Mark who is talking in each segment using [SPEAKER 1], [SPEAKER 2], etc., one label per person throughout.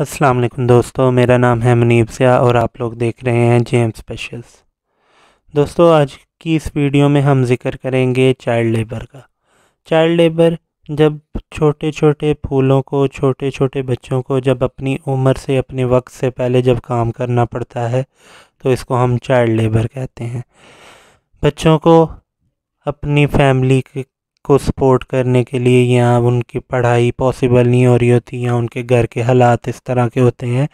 [SPEAKER 1] अस्सलाम वालेकुम दोस्तों मेरा नाम है मुनीब सिया और आप लोग देख रहे हैं जे एम स्पेशल्स दोस्तों आज की इस वीडियो में हम जिक्र करेंगे चाइल्ड लेबर का चाइल्ड लेबर जब छोटे छोटे फूलों को छोटे छोटे बच्चों को जब अपनी उम्र से अपने वक्त से पहले जब काम करना पड़ता है तो इसको हम चाइल्ड लेबर कहते हैं बच्चों को अपनी फैमिली को सपोर्ट करने के लिए या उनकी पढ़ाई पॉसिबल नहीं हो रही होती या उनके घर के हालात इस तरह के होते हैं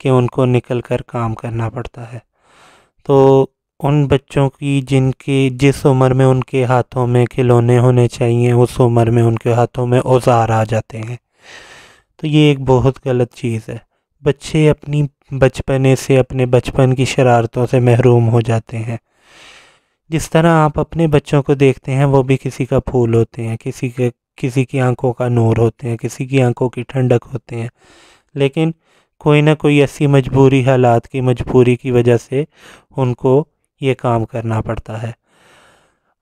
[SPEAKER 1] कि उनको निकल कर काम करना पड़ता है तो उन बच्चों की जिनके जिस उम्र में उनके हाथों में खिलौने होने चाहिए उस उम्र में उनके हाथों में औजार आ जाते हैं तो ये एक बहुत गलत चीज़ है बच्चे अपनी बचपने से अपने बचपन की शरारतों से महरूम हो जाते हैं जिस तरह आप अपने बच्चों को देखते हैं वो भी किसी का फूल होते हैं किसी के किसी की आंखों का नूर होते हैं किसी की आंखों की ठंडक होते हैं लेकिन कोई ना कोई ऐसी मजबूरी हालात की मजबूरी की वजह से उनको ये काम करना पड़ता है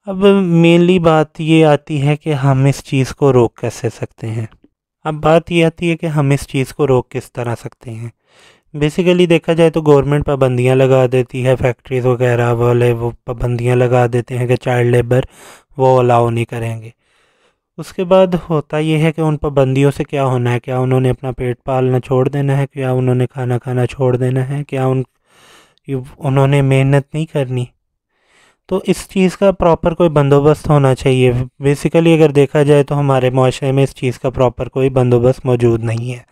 [SPEAKER 1] अब मेनली बात ये आती है कि हम इस चीज़ को रोक कैसे सकते हैं अब बात ये आती है कि हम इस चीज़ को रोक किस तरह सकते हैं बेसिकली देखा जाए तो गवर्नमेंट पाबंदियाँ लगा देती है फैक्ट्रीज़ वगैरह वाले वो पाबंदियाँ लगा देते हैं कि चाइल्ड लेबर वो अलाउ नहीं करेंगे उसके बाद होता यह है कि उन पाबंदियों से क्या होना है क्या उन्होंने अपना पेट पालना छोड़ देना है क्या उन्होंने खाना खाना छोड़ देना है क्या उन उन्होंने मेहनत नहीं करनी तो इस चीज़ का प्रॉपर कोई बंदोबस्त होना चाहिए बेसिकली अगर देखा जाए तो हमारे माशरे में इस चीज़ का प्रॉपर कोई बंदोबस्त मौजूद नहीं है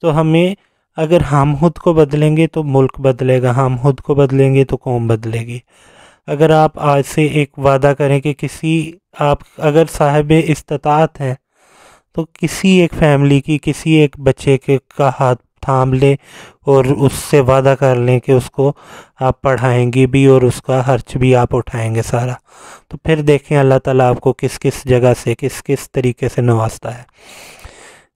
[SPEAKER 1] तो हमें अगर हम खुद को बदलेंगे तो मुल्क बदलेगा हम खुद को बदलेंगे तो कौम बदलेगी अगर आप आज से एक वादा करें कि किसी आप अगर साहब इस्तात हैं तो किसी एक फैमिली की किसी एक बच्चे के का हाथ थाम लें और उससे वादा कर लें कि उसको आप पढ़ाएंगे भी और उसका खर्च भी आप उठाएंगे सारा तो फिर देखें अल्लाह ताला आपको किस किस जगह से किस किस तरीके से नवाजता है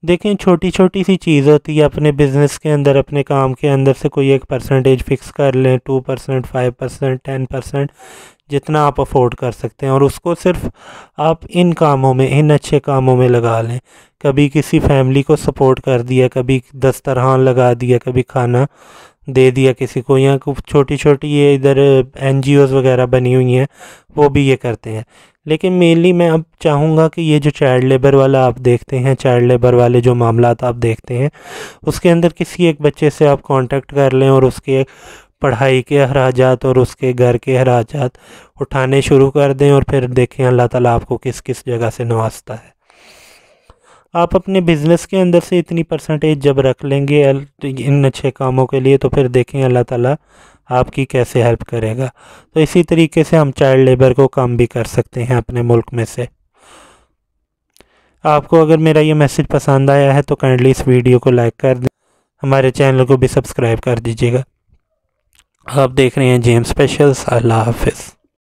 [SPEAKER 1] देखें छोटी छोटी सी चीज़ होती है अपने बिज़नेस के अंदर अपने काम के अंदर से कोई एक परसेंटेज फ़िक्स कर लें two percent five percent ten percent जितना आप अफोर्ड कर सकते हैं और उसको सिर्फ आप इन कामों में इन अच्छे कामों में लगा लें कभी किसी फैमिली को सपोर्ट कर दिया कभी दस्तरहान लगा दिया कभी खाना दे दिया किसी को या कुछ छोटी छोटी ये इधर एन वगैरह बनी हुई हैं वो भी ये करते हैं लेकिन मेनली मैं अब चाहूँगा कि ये जो चाइल्ड लेबर वाला आप देखते हैं चाइल्ड लेबर वाले जो मामला आप देखते हैं उसके अंदर किसी एक बच्चे से आप कांटेक्ट कर लें और उसके पढ़ाई के अखराज और उसके घर के अखराज उठाने शुरू कर दें और फिर देखें अल्लाह ताला आपको किस किस जगह से नवाजता है आप अपने बिज़नेस के अंदर से इतनी परसेंटेज जब रख लेंगे तो इन अच्छे कामों के लिए तो फिर देखें अल्लाह ताला आपकी कैसे हेल्प करेगा तो इसी तरीके से हम चाइल्ड लेबर को कम भी कर सकते हैं अपने मुल्क में से आपको अगर मेरा ये मैसेज पसंद आया है तो काइंडली इस वीडियो को लाइक कर दें हमारे चैनल को भी सब्सक्राइब कर दीजिएगा आप देख रहे हैं जेम स्पेशल्स अल्लाह हाफिज़